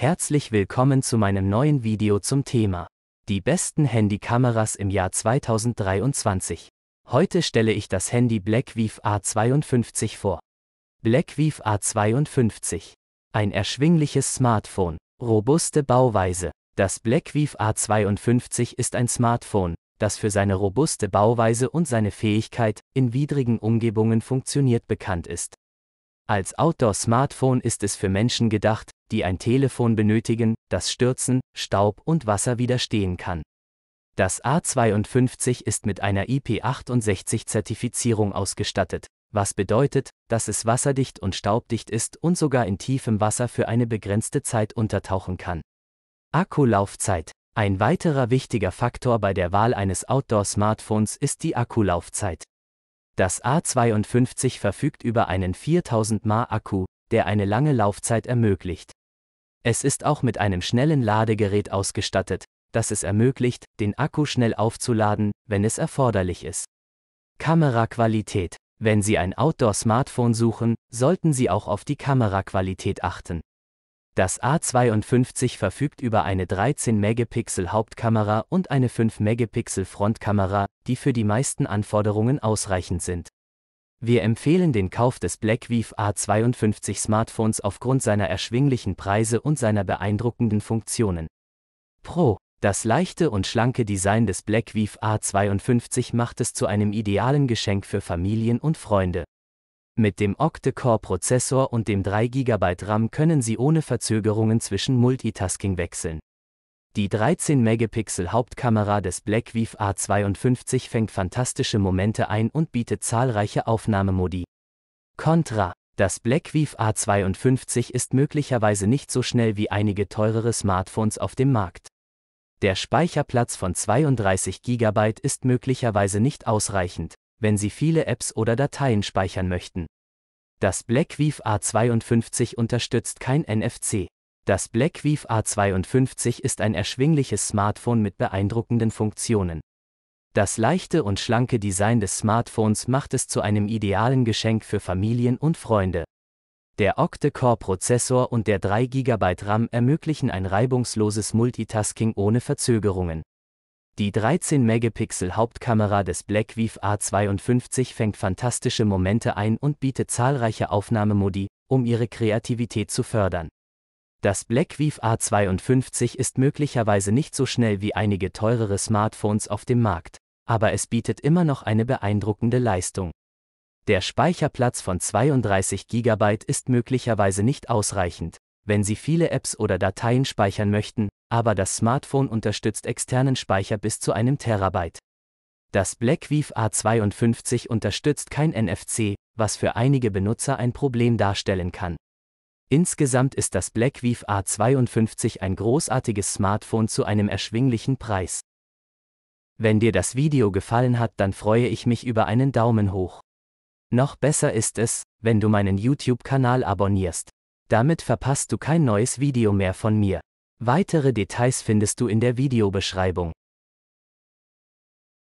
Herzlich willkommen zu meinem neuen Video zum Thema Die besten Handykameras im Jahr 2023. Heute stelle ich das Handy Blackweave A52 vor. Blackweave A52. Ein erschwingliches Smartphone, robuste Bauweise. Das Blackweave A52 ist ein Smartphone, das für seine robuste Bauweise und seine Fähigkeit, in widrigen Umgebungen funktioniert bekannt ist. Als Outdoor-Smartphone ist es für Menschen gedacht, die ein Telefon benötigen, das Stürzen, Staub und Wasser widerstehen kann. Das A52 ist mit einer IP68-Zertifizierung ausgestattet, was bedeutet, dass es wasserdicht und staubdicht ist und sogar in tiefem Wasser für eine begrenzte Zeit untertauchen kann. Akkulaufzeit. Ein weiterer wichtiger Faktor bei der Wahl eines Outdoor-Smartphones ist die Akkulaufzeit. Das A52 verfügt über einen 4000 mAh Akku, der eine lange Laufzeit ermöglicht. Es ist auch mit einem schnellen Ladegerät ausgestattet, das es ermöglicht, den Akku schnell aufzuladen, wenn es erforderlich ist. Kameraqualität. Wenn Sie ein Outdoor-Smartphone suchen, sollten Sie auch auf die Kameraqualität achten. Das A52 verfügt über eine 13-Megapixel-Hauptkamera und eine 5-Megapixel-Frontkamera, die für die meisten Anforderungen ausreichend sind. Wir empfehlen den Kauf des Blackvief A52 Smartphones aufgrund seiner erschwinglichen Preise und seiner beeindruckenden Funktionen. Pro. Das leichte und schlanke Design des Blackvief A52 macht es zu einem idealen Geschenk für Familien und Freunde. Mit dem Octa-Core-Prozessor und dem 3 GB RAM können Sie ohne Verzögerungen zwischen Multitasking wechseln. Die 13-Megapixel-Hauptkamera des Blackvief A52 fängt fantastische Momente ein und bietet zahlreiche Aufnahmemodi. Contra. Das Blackvief A52 ist möglicherweise nicht so schnell wie einige teurere Smartphones auf dem Markt. Der Speicherplatz von 32 GB ist möglicherweise nicht ausreichend, wenn Sie viele Apps oder Dateien speichern möchten. Das Blackvief A52 unterstützt kein NFC. Das Blackvief A52 ist ein erschwingliches Smartphone mit beeindruckenden Funktionen. Das leichte und schlanke Design des Smartphones macht es zu einem idealen Geschenk für Familien und Freunde. Der Octa-Core-Prozessor und der 3 GB RAM ermöglichen ein reibungsloses Multitasking ohne Verzögerungen. Die 13-Megapixel-Hauptkamera des Blackvief A52 fängt fantastische Momente ein und bietet zahlreiche Aufnahmemodi, um ihre Kreativität zu fördern. Das Blackweave A52 ist möglicherweise nicht so schnell wie einige teurere Smartphones auf dem Markt, aber es bietet immer noch eine beeindruckende Leistung. Der Speicherplatz von 32 GB ist möglicherweise nicht ausreichend, wenn Sie viele Apps oder Dateien speichern möchten, aber das Smartphone unterstützt externen Speicher bis zu einem Terabyte. Das Blackweave A52 unterstützt kein NFC, was für einige Benutzer ein Problem darstellen kann. Insgesamt ist das Blackweave A52 ein großartiges Smartphone zu einem erschwinglichen Preis. Wenn dir das Video gefallen hat, dann freue ich mich über einen Daumen hoch. Noch besser ist es, wenn du meinen YouTube-Kanal abonnierst. Damit verpasst du kein neues Video mehr von mir. Weitere Details findest du in der Videobeschreibung.